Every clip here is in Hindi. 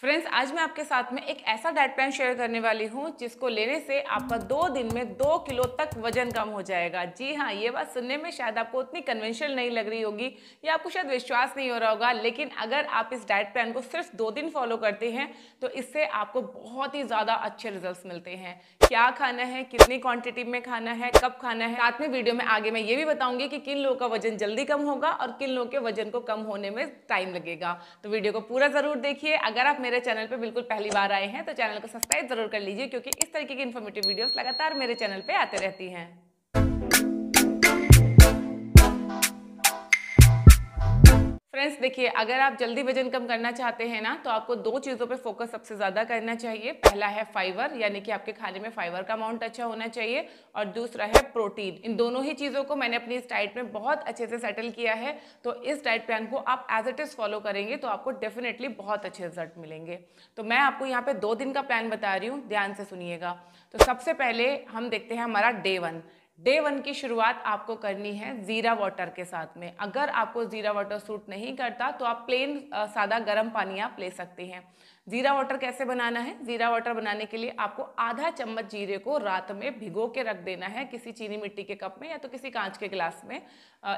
फ्रेंड्स आज मैं आपके साथ में एक ऐसा डाइट प्लान शेयर करने वाली हूँ जिसको लेने से आपका दो दिन में दो किलो तक वजन कम हो जाएगा जी हाँ ये बात सुनने में शायद आपको उतनी कन्वेंशनल नहीं लग रही होगी या आपको शायद विश्वास नहीं हो रहा होगा लेकिन अगर आप इस डाइट प्लान को सिर्फ दो दिन फॉलो करते हैं तो इससे आपको बहुत ही ज़्यादा अच्छे रिजल्ट मिलते हैं क्या खाना है कितनी क्वान्टिटी में खाना है कब खाना है साथ में वीडियो में आगे मैं ये भी बताऊंगी कि किन लोगों का वजन जल्दी कम होगा और किन लोगों के वजन को कम होने में टाइम लगेगा तो वीडियो को पूरा ज़रूर देखिए अगर आप मेरे चैनल पे बिल्कुल पहली बार आए हैं तो चैनल को सब्सक्राइब जरूर कर लीजिए क्योंकि इस तरीके की इन्फॉर्मेटिव वीडियोस लगातार मेरे चैनल पे आते रहती हैं फ्रेंड्स देखिए अगर आप जल्दी वजन कम करना चाहते हैं ना तो आपको दो चीज़ों पे फोकस सबसे ज़्यादा करना चाहिए पहला है फाइबर यानी कि आपके खाने में फाइबर का अमाउंट अच्छा होना चाहिए और दूसरा है प्रोटीन इन दोनों ही चीज़ों को मैंने अपनी इस डाइट में बहुत अच्छे से सेटल किया है तो इस डाइट प्लान को आप एज इट इज़ फॉलो करेंगे तो आपको डेफिनेटली बहुत अच्छे रिजल्ट मिलेंगे तो मैं आपको यहाँ पर दो दिन का प्लान बता रही हूँ ध्यान से सुनिएगा तो सबसे पहले हम देखते हैं हमारा डे वन डे वन की शुरुआत आपको करनी है ज़ीरा वाटर के साथ में अगर आपको ज़ीरा वाटर सूट नहीं करता तो आप प्लेन सादा गर्म पानी आप ले सकते हैं ज़ीरा वाटर कैसे बनाना है ज़ीरा वाटर बनाने के लिए आपको आधा चम्मच जीरे को रात में भिगो के रख देना है किसी चीनी मिट्टी के कप में या तो किसी कांच के गिलास में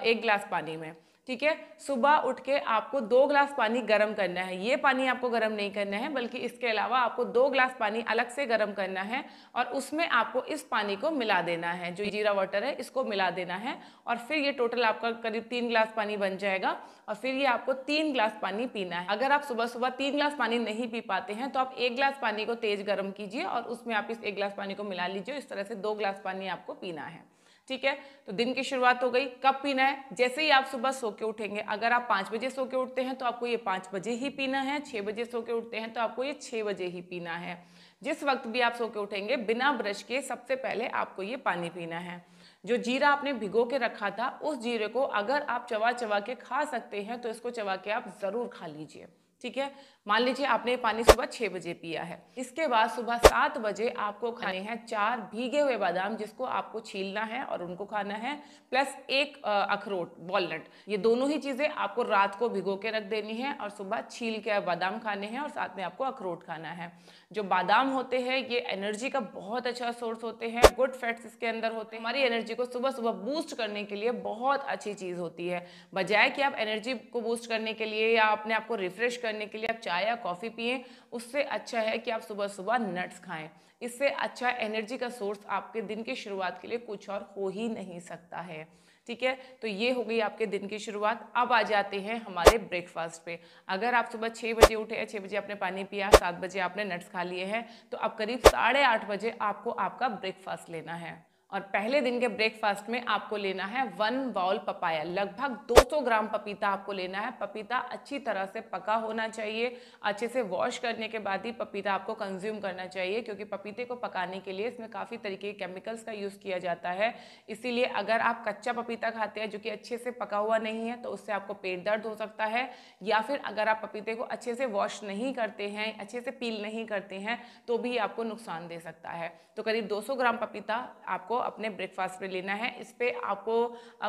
एक गिलास पानी में ठीक है सुबह उठ के आपको दो ग्लास पानी गर्म करना है ये पानी आपको गर्म नहीं करना है बल्कि इसके अलावा आपको दो ग्लास पानी अलग से गर्म करना है और उसमें आपको इस पानी को मिला देना है जो जीरा वाटर है इसको मिला देना है और फिर ये टोटल आपका करीब तीन ग्लास पानी बन जाएगा और फिर ये आपको तीन ग्लास पानी पीना है अगर आप सुबह सुबह तीन ग्लास पानी नहीं पी पाते हैं तो आप एक ग्लास पानी को तेज़ गर्म कीजिए और उसमें आप इस एक ग्लास पानी को मिला लीजिए इस तरह से दो ग्लास पानी आपको पीना है ठीक है तो दिन की शुरुआत हो गई कब पीना है जैसे ही आप सुबह सो के उठेंगे अगर आप पाँच बजे सो के उठते हैं तो आपको ये पाँच बजे ही पीना है छः बजे सो के उठते हैं तो आपको ये छः बजे ही पीना है जिस वक्त भी आप सो के उठेंगे बिना ब्रश के सबसे पहले आपको ये पानी पीना है जो जीरा आपने भिगो के रखा था उस जीरे को अगर आप चवा चवा के खा सकते हैं तो इसको चवा के आप ज़रूर खा लीजिए ठीक है मान लीजिए आपने पानी सुबह छः बजे पिया है इसके बाद सुबह सात बजे आपको हाँ। खाने हैं चार भीगे हुए बादाम जिसको आपको छीलना है और उनको खाना है प्लस एक अखरोट वॉलनट ये दोनों ही चीज़ें आपको रात को भिगो के रख देनी है और सुबह छील के बादाम खाने हैं और साथ में आपको अखरोट खाना है जो बादाम होते हैं ये एनर्जी का बहुत अच्छा सोर्स होते हैं गुड फैट्स इसके अंदर होते हैं हमारी एनर्जी को सुबह सुबह बूस्ट करने के लिए बहुत अच्छी चीज़ होती है बजाय कि आप एनर्जी को बूस्ट करने के लिए या अपने आप को रिफ्रेश करने के लिए आप चाय या कॉफ़ी पिए उससे अच्छा है कि आप सुबह सुबह नट्स खाएं इससे अच्छा एनर्जी का सोर्स आपके दिन की शुरुआत के लिए कुछ और हो ही नहीं सकता है ठीक है तो ये हो गई आपके दिन की शुरुआत अब आ जाते हैं हमारे ब्रेकफास्ट पे अगर आप सुबह छः बजे उठे हैं छः बजे आपने पानी पिया सात बजे आपने नट्स खा लिए हैं तो अब करीब साढ़े आठ बजे आपको आपका ब्रेकफास्ट लेना है और पहले दिन के ब्रेकफास्ट में आपको लेना है वन बाउल पपाया लगभग 200 ग्राम पपीता आपको लेना है पपीता अच्छी तरह से पका होना चाहिए अच्छे से वॉश करने के बाद ही पपीता आपको कंज्यूम करना चाहिए क्योंकि पपीते को पकाने के लिए इसमें काफ़ी तरीके के केमिकल्स का यूज़ किया जाता है इसीलिए अगर आप कच्चा पपीता खाते हैं जो कि अच्छे से पका हुआ नहीं है तो उससे आपको पेट दर्द हो सकता है या फिर अगर आप पपीते को अच्छे से वॉश नहीं करते हैं अच्छे से पील नहीं करते हैं तो भी आपको नुकसान दे सकता है तो करीब दो ग्राम पपीता आपको अपने ब्रेकफास्ट पे लेना है इस पर आपको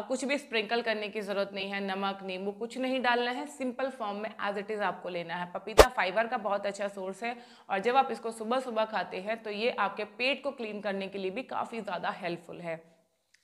कुछ भी स्प्रिंकल करने की ज़रूरत नहीं है नमक नींबू कुछ नहीं डालना है सिंपल फॉर्म में एज इट इज़ आपको लेना है पपीता फाइबर का बहुत अच्छा सोर्स है और जब आप इसको सुबह सुबह खाते हैं तो ये आपके पेट को क्लीन करने के लिए भी काफ़ी ज़्यादा हेल्पफुल है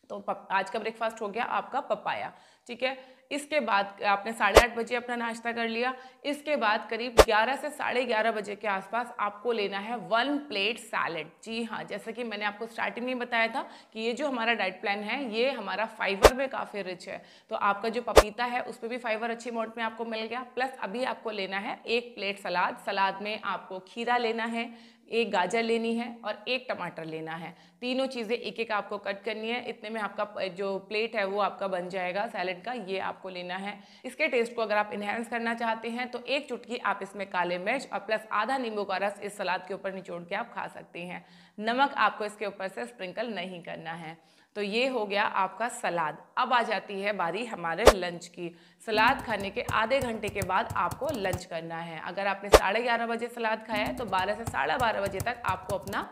तो आज का ब्रेकफास्ट हो गया आपका पपाया ठीक है इसके बाद आपने साढ़े आठ बजे अपना नाश्ता कर लिया इसके बाद करीब ग्यारह से साढ़े ग्यारह बजे के आसपास आपको लेना है वन प्लेट सैलड जी हाँ जैसे कि मैंने आपको स्टार्टिंग में बताया था कि ये जो हमारा डाइट प्लान है ये हमारा फाइबर में काफ़ी रिच है तो आपका जो पपीता है उस पर भी फाइबर अच्छी अमाउंट में आपको मिल गया प्लस अभी आपको लेना है एक प्लेट सलाद सलाद में आपको खीरा लेना है एक गाजर लेनी है और एक टमाटर लेना है तीनों चीज़ें एक एक आपको कट करनी है इतने में आपका जो प्लेट है वो आपका बन जाएगा सैलड का ये आपको लेना है इसके टेस्ट को अगर आप इन्हेंस करना चाहते हैं तो एक चुटकी आप इसमें काले मिर्च और प्लस आधा नींबू का रस इस सलाद के ऊपर निचोड़ के आप खा सकते हैं नमक आपको इसके ऊपर से स्प्रिंकल नहीं करना है तो ये हो गया आपका सलाद अब आ जाती है बारी हमारे लंच की सलाद खाने के आधे घंटे के बाद आपको लंच करना है अगर आपने साढ़े ग्यारह बजे सलाद खाया है तो बारह से साढ़े बारह बजे तक आपको अपना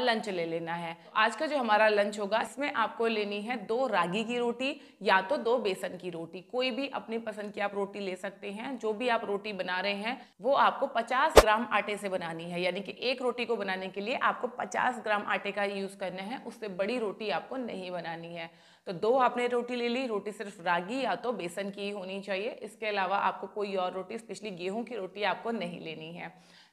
लंच ले लेना है आज का जो हमारा लंच होगा इसमें आपको लेनी है दो रागी की रोटी या तो दो बेसन की रोटी कोई भी अपनी पसंद की आप रोटी ले सकते हैं जो भी आप रोटी बना रहे हैं वो आपको 50 ग्राम आटे से बनानी है यानी कि एक रोटी को बनाने के लिए आपको 50 ग्राम आटे का यूज़ करना है उससे बड़ी रोटी आपको नहीं बनानी है तो दो आपने रोटी ले ली रोटी सिर्फ रागी या तो बेसन की होनी चाहिए इसके अलावा आपको कोई और रोटी स्पेशली गेहूँ की रोटी आपको नहीं लेनी है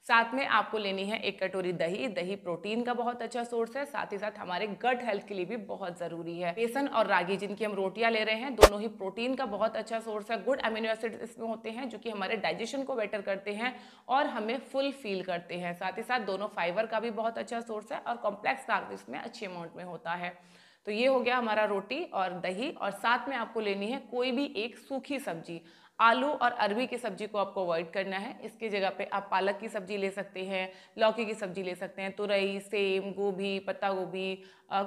साथ में आपको लेनी है एक कटोरी दही दही प्रोटीन का बहुत अच्छा सोर्स है साथ ही साथ हमारे गट हेल्थ के लिए भी बहुत जरूरी है बेसन और रागी जिनकी हम रोटियां ले रहे हैं दोनों ही प्रोटीन का बहुत अच्छा सोर्स है गुड अमीनो एसिड इसमें होते हैं जो कि हमारे डाइजेशन को बेटर करते हैं और हमें फुल फील करते हैं साथ ही साथ दोनों फाइबर का भी बहुत अच्छा सोर्स है और कॉम्प्लेक्स कार्ब इसमें अच्छे अमाउंट में होता है तो ये हो गया हमारा रोटी और दही और साथ में आपको लेनी है कोई भी एक सूखी सब्जी आलू और अरबी की सब्जी को आपको अवॉइड करना है इसकी जगह पे आप पालक की सब्जी ले सकते हैं लौकी की सब्जी ले सकते हैं तुरई सेम गोभी पत्ता गोभी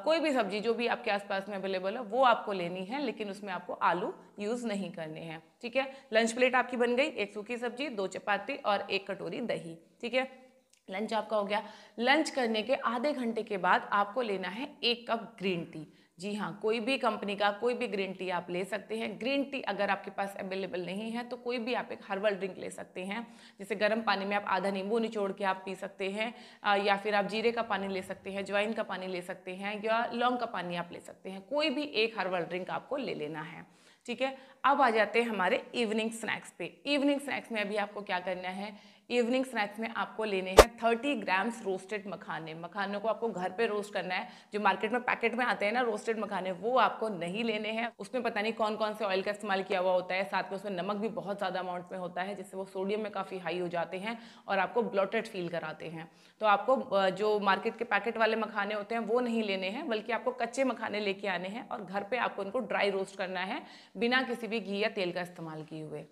कोई भी सब्जी जो भी आपके आसपास में अवेलेबल है वो आपको लेनी है लेकिन उसमें आपको आलू यूज़ नहीं करने हैं ठीक है लंच प्लेट आपकी बन गई एक सूखी सब्जी दो चपाती और एक कटोरी दही ठीक है लंच आपका हो गया लंच करने के आधे घंटे के बाद आपको लेना है एक कप ग्रीन टी जी हाँ कोई भी कंपनी का कोई भी ग्रीन टी आप ले सकते हैं ग्रीन टी अगर आपके पास अवेलेबल नहीं है तो कोई भी आप एक हर्बल ड्रिंक ले सकते हैं जैसे गर्म पानी में आप आधा नींबू निचोड़ के आप पी सकते हैं या फिर आप जीरे का पानी ले सकते हैं ज्वाइन का पानी ले सकते हैं या लौंग का पानी आप ले सकते हैं कोई भी एक हर्बल ड्रिंक आपको ले लेना है ठीक है अब आ जाते हैं हमारे इवनिंग स्नैक्स पे इवनिंग स्नैक्स में अभी आपको क्या करना है इवनिंग स्नैक्स में आपको लेने हैं 30 ग्राम्स रोस्टेड मखाने मखानों को आपको घर पे रोस्ट करना है जो मार्केट में पैकेट में आते हैं ना रोस्टेड मखाने वो आपको नहीं लेने हैं उसमें पता नहीं कौन कौन से ऑयल का इस्तेमाल किया हुआ होता है साथ में उसमें नमक भी बहुत ज़्यादा अमाउंट में होता है जिससे वो सोडियम में काफ़ी हाई हो जाते हैं और आपको ब्लॉटेड फील कराते हैं तो आपको जो मार्केट के पैकेट वाले मखाने होते हैं वो नहीं लेने हैं बल्कि आपको कच्चे मखाने लेके आने हैं और घर पर आपको उनको ड्राई रोस्ट करना है बिना किसी भी घी या तेल का इस्तेमाल किए हुए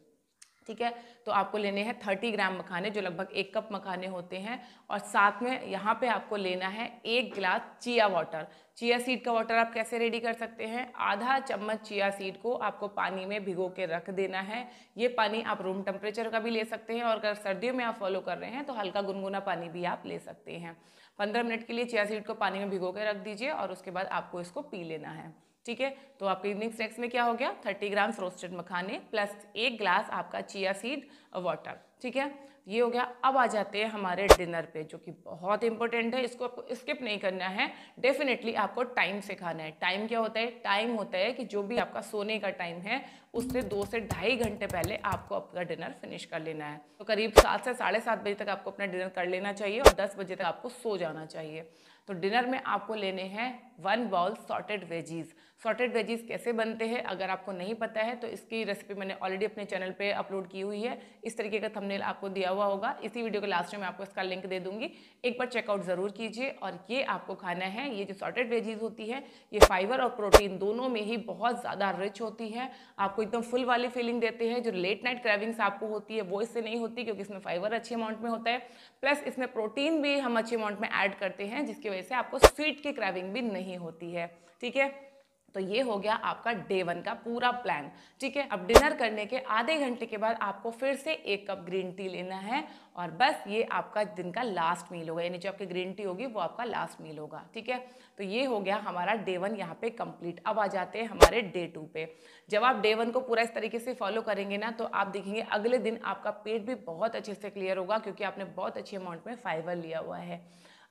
ठीक है तो आपको लेने हैं थर्टी ग्राम मखाने जो लगभग एक कप मखाने होते हैं और साथ में यहाँ पे आपको लेना है एक गिलास चिया वाटर चिया सीड का वाटर आप कैसे रेडी कर सकते हैं आधा चम्मच चिया सीड को आपको पानी में भिगो के रख देना है ये पानी आप रूम टेम्परेचर का भी ले सकते हैं और अगर सर्दियों में आप फॉलो कर रहे हैं तो हल्का गुनगुना पानी भी आप ले सकते हैं पंद्रह मिनट के लिए चिया सीड को पानी में भिगो के रख दीजिए और उसके बाद आपको इसको पी लेना है ठीक है तो आपके इवनिंग स्नैक्स में क्या हो गया थर्टी ग्राम्स रोस्टेड मखाने प्लस एक ग्लास आपका चिया सीड वाटर ठीक है ये हो गया अब आ जाते हैं हमारे डिनर पे जो कि बहुत इंपॉर्टेंट है इसको आपको स्किप नहीं करना है डेफिनेटली आपको टाइम से खाना है टाइम क्या होता है टाइम होता है कि जो भी आपका सोने का टाइम है उससे दो से ढाई घंटे पहले आपको आपका डिनर फिनिश कर लेना है तो करीब सात से साढ़े सात बजे तक आपको अपना डिनर कर लेना चाहिए और दस बजे तक आपको सो जाना चाहिए तो डिनर में आपको लेने हैं one bowl salted veggies salted veggies कैसे बनते हैं अगर आपको नहीं पता है तो इसकी रेसिपी मैंने ऑलरेडी अपने चैनल पर अपलोड की हुई है इस तरीके का थमनेल आपको दिया हुआ हुआ होगा इसी वीडियो के लास्ट में मैं आपको इसका लिंक दे दूंगी एक बार चेकआउट ज़रूर कीजिए और ये आपको खाना है ये जो सॉल्टेड वेजीज होती है ये फाइबर और प्रोटीन दोनों में ही बहुत ज़्यादा रिच होती है आपको एकदम फुल वाली फीलिंग देते हैं जो लेट नाइट क्रेविंग्स आपको होती है वो इससे नहीं होती क्योंकि इसमें फाइबर अच्छे अमाउंट में होता है प्लस इसमें प्रोटीन भी हम अच्छे अमाउंट में ऐड करते हैं जिसकी वजह से आपको स्वीट की क्रेविंग भी नहीं होती है ठीक है तो ये हो गया आपका डे वन का पूरा प्लान ठीक है अब डिनर करने के आधे घंटे के बाद आपको फिर से एक कप ग्रीन टी लेना है और बस ये आपका दिन का लास्ट मील होगा यानी जो आपकी ग्रीन टी होगी वो आपका लास्ट मील होगा ठीक है तो ये हो गया हमारा डे वन यहाँ पे कंप्लीट अब आ जाते हैं हमारे डे टू पे जब आप डे वन को पूरा इस तरीके से फॉलो करेंगे ना तो आप देखेंगे अगले दिन आपका पेट भी बहुत अच्छे से क्लियर होगा क्योंकि आपने बहुत अच्छी अमाउंट में फाइबर लिया हुआ है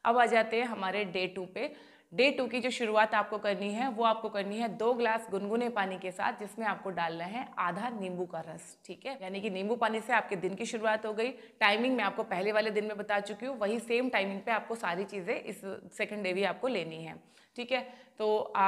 अब आ जाते हैं हमारे डे टू पे डे टू की जो शुरुआत आपको करनी है वो आपको करनी है दो ग्लास गुनगुने पानी के साथ जिसमें आपको डालना है आधा नींबू का रस ठीक है यानी कि नींबू पानी से आपके दिन की शुरुआत हो गई टाइमिंग मैं आपको पहले वाले दिन में बता चुकी हूँ वही सेम टाइमिंग पे आपको सारी चीज़ें इस सेकेंड डे भी आपको लेनी है ठीक है तो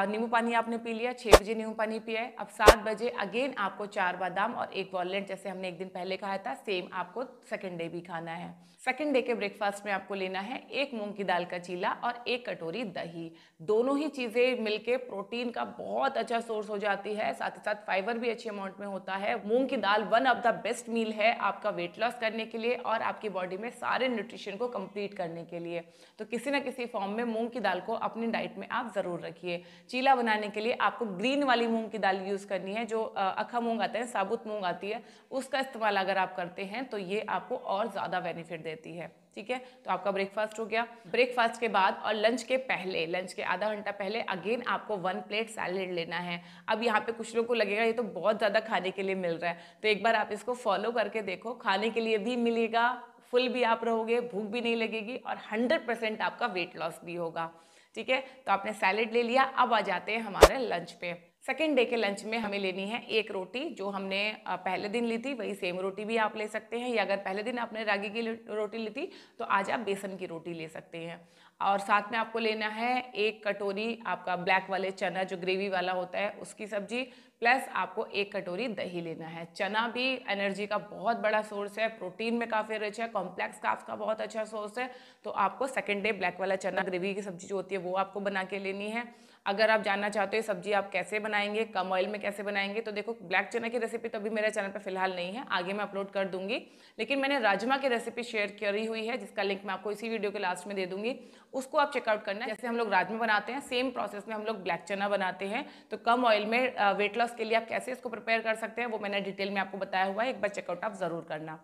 नींबू पानी आपने पी लिया छः बजे नींबू पानी पिया है अब सात बजे अगेन आपको चार बादाम और एक वॉलेंट जैसे हमने एक दिन पहले कहा था सेम आपको सेकेंड डे भी खाना है सेकेंड डे के ब्रेकफास्ट में आपको लेना है एक मूंग की दाल का चीला और एक कटोरी दही दोनों ही चीज़ें मिलके प्रोटीन का बहुत अच्छा सोर्स हो जाती है साथ ही साथ फाइबर भी अच्छी अमाउंट में होता है मूंग की दाल one of the best meal है आपका वेट लॉस करने के लिए और आपकी बॉडी में सारे न्यूट्रिशन को कंप्लीट करने के लिए तो किसी ना किसी फॉर्म में मूंग की दाल को अपनी डाइट में आप आप ज़रूर रखिए चीला बनाने के लिए आपको ग्रीन वाली मूंग की दाल यूज़ करनी है जो अखा मूंग आते हैं साबुत मूंग आती है उसका इस्तेमाल अगर आप करते हैं तो ये आपको और ज़्यादा बेनिफिट देती है ठीक है तो आपका ब्रेकफास्ट हो गया ब्रेकफास्ट के बाद और लंच के पहले लंच के आधा घंटा पहले अगेन आपको वन प्लेट सैलेड लेना है अब यहाँ पे कुछ लोग को लगेगा ये तो बहुत ज़्यादा खाने के लिए मिल रहा है तो एक बार आप इसको फॉलो करके देखो खाने के लिए भी मिलेगा फुल भी आप रहोगे भूख भी नहीं लगेगी और 100 आपका वेट लॉस भी होगा ठीक है तो आपने सैलेड ले लिया अब आ जाते हैं हमारे लंच पे सेकेंड डे के लंच में हमें लेनी है एक रोटी जो हमने पहले दिन ली थी वही सेम रोटी भी आप ले सकते हैं या अगर पहले दिन आपने रागी की रोटी ली थी तो आज आप बेसन की रोटी ले सकते हैं और साथ में आपको लेना है एक कटोरी आपका ब्लैक वाले चना जो ग्रेवी वाला होता है उसकी सब्जी प्लस आपको एक कटोरी दही लेना है चना भी एनर्जी का बहुत बड़ा सोर्स है प्रोटीन में काफ़ी रिच है कॉम्प्लेक्स काफ का बहुत अच्छा सोर्स है तो आपको सेकेंड डे ब्लैक वाला चना ग्रेवी की सब्जी जो होती है वो आपको बना के लेनी है अगर आप जानना चाहते हो सब्जी आप कैसे बनाएंगे कम ऑयल में कैसे बनाएंगे तो देखो ब्लैक चना की रेसिपी तो अभी मेरे चैनल पर फिलहाल नहीं है आगे मैं अपलोड कर दूंगी लेकिन मैंने राजमा की रेसिपी शेयर करी हुई है जिसका लिंक मैं आपको इसी वीडियो के लास्ट में दे दूंगी उसको आप चेकआउट करना जैसे हम लोग राजमा बनाते हैं सेम प्रोसेस में हम लोग ब्लैक चना बनाते हैं तो कम ऑयल में वेट लॉस के लिए आप कैसे इसको प्रिपेयर कर सकते हैं वो मैंने डिटेल में आपको बताया हुआ है एक बार चेकआउट आप ज़रूर करना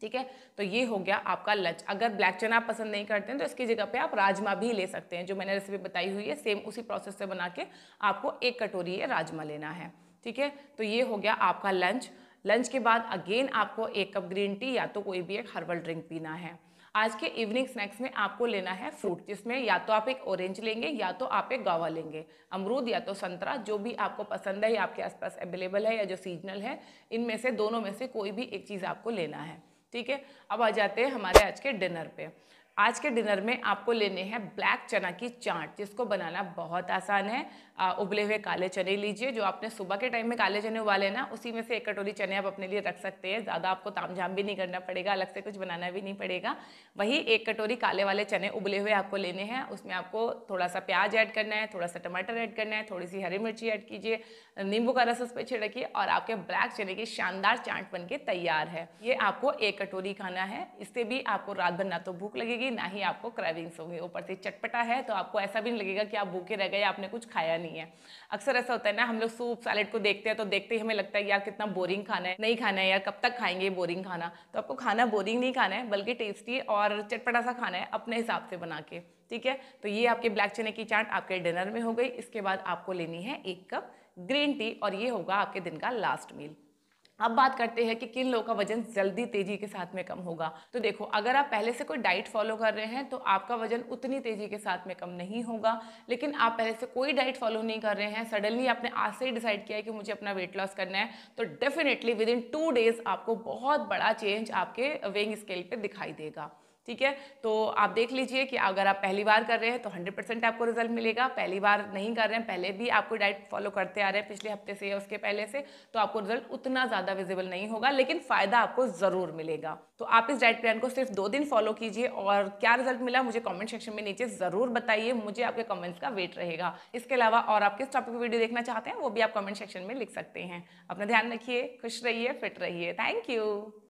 ठीक है तो ये हो गया आपका लंच अगर ब्लैक चना आप पसंद नहीं करते हैं तो इसकी जगह पे आप राजमा भी ले सकते हैं जो मैंने रेसिपी बताई हुई है सेम उसी प्रोसेस से बना के आपको एक कटोरी है राजमा लेना है ठीक है तो ये हो गया आपका लंच लंच के बाद अगेन आपको एक कप ग्रीन टी या तो कोई भी एक हर्बल ड्रिंक पीना है आज के इवनिंग स्नैक्स में आपको लेना है फ्रूट जिसमें या तो आप एक ऑरेंज लेंगे या तो आप एक गावा लेंगे अमरूद या तो संतरा जो भी आपको पसंद है या आपके आसपास अवेलेबल है या जो सीजनल है इनमें से दोनों में से कोई भी एक चीज़ आपको लेना है ठीक है अब आ जाते हैं हमारे आज के डिनर पे आज के डिनर में आपको लेने हैं ब्लैक चना की चाट जिसको बनाना बहुत आसान है आ, उबले हुए काले चने लीजिए जो आपने सुबह के टाइम में काले चने उबाले ना उसी में से एक कटोरी चने आप अपने लिए रख सकते हैं ज़्यादा आपको तामझाम भी नहीं करना पड़ेगा अलग से कुछ बनाना भी नहीं पड़ेगा वही एक कटोरी काले वाले चने उबले हुए आपको लेने हैं उसमें आपको थोड़ा सा प्याज ऐड करना है थोड़ा सा टमाटर ऐड करना है थोड़ी सी हरी मिर्ची ऐड कीजिए नींबू का रस उस पर छिड़किए और आपके ब्लैक चने की शानदार चाट बन तैयार है ये आपको एक कटोरी खाना है इससे भी आपको रात भर ना तो भूख लगेगी लगेगी ना ही आपको क्रैविंग्स होंगी ऊपर से चटपटा है तो आपको ऐसा भी नहीं लगेगा कि आप भूखे रह गए आपने कुछ खाया नहीं है अक्सर ऐसा होता है ना हम लोग सूप सैलेड को देखते हैं तो देखते ही हमें लगता है यार कितना बोरिंग खाना है नहीं खाना है यार कब तक खाएंगे बोरिंग खाना तो आपको खाना बोरिंग नहीं खाना है बल्कि टेस्टी और चटपटा सा खाना है अपने हिसाब से बना के ठीक है तो ये आपके ब्लैक चने की चाट आपके डिनर में हो गई इसके बाद आपको लेनी है एक कप ग्रीन टी और ये होगा आपके दिन का लास्ट मील अब बात करते हैं कि किन लोगों का वजन जल्दी तेजी के साथ में कम होगा तो देखो अगर आप पहले से कोई डाइट फॉलो कर रहे हैं तो आपका वजन उतनी तेजी के साथ में कम नहीं होगा लेकिन आप पहले से कोई डाइट फॉलो नहीं कर रहे हैं सडनली आपने आज से ही डिसाइड किया है कि मुझे अपना वेट लॉस करना है तो definitely within two days आपको बहुत बड़ा चेंज आपके वेइंग स्केल पर दिखाई देगा ठीक है तो आप देख लीजिए कि अगर आप पहली बार कर रहे हैं तो 100 परसेंट आपको रिजल्ट मिलेगा पहली बार नहीं कर रहे हैं पहले भी आपको डाइट फॉलो करते आ रहे हैं पिछले हफ्ते से या उसके पहले से तो आपको रिजल्ट उतना ज़्यादा विजिबल नहीं होगा लेकिन फ़ायदा आपको ज़रूर मिलेगा तो आप इस डाइट प्लान को सिर्फ दो दिन फॉलो कीजिए और क्या रिजल्ट मिला मुझे कॉमेंट सेक्शन में नीचे ज़रूर बताइए मुझे आपके कॉमेंट्स का वेट रहेगा इसके अलावा और आप किस टॉपिक वीडियो देखना चाहते हैं वो भी आप कॉमेंट सेक्शन में लिख सकते हैं अपना ध्यान रखिए खुश रहिए फिट रहिए थैंक यू